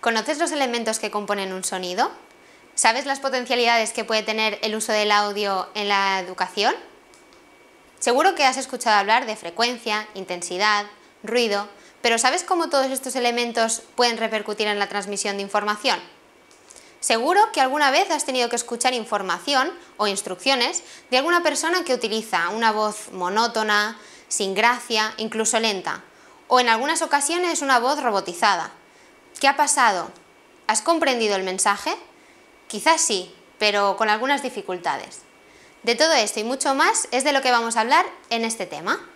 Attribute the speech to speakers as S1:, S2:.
S1: ¿Conoces los elementos que componen un sonido? ¿Sabes las potencialidades que puede tener el uso del audio en la educación? Seguro que has escuchado hablar de frecuencia, intensidad, ruido, pero ¿sabes cómo todos estos elementos pueden repercutir en la transmisión de información? Seguro que alguna vez has tenido que escuchar información o instrucciones de alguna persona que utiliza una voz monótona, sin gracia, incluso lenta, o en algunas ocasiones una voz robotizada. ¿Qué ha pasado? ¿Has comprendido el mensaje? Quizás sí, pero con algunas dificultades. De todo esto y mucho más es de lo que vamos a hablar en este tema.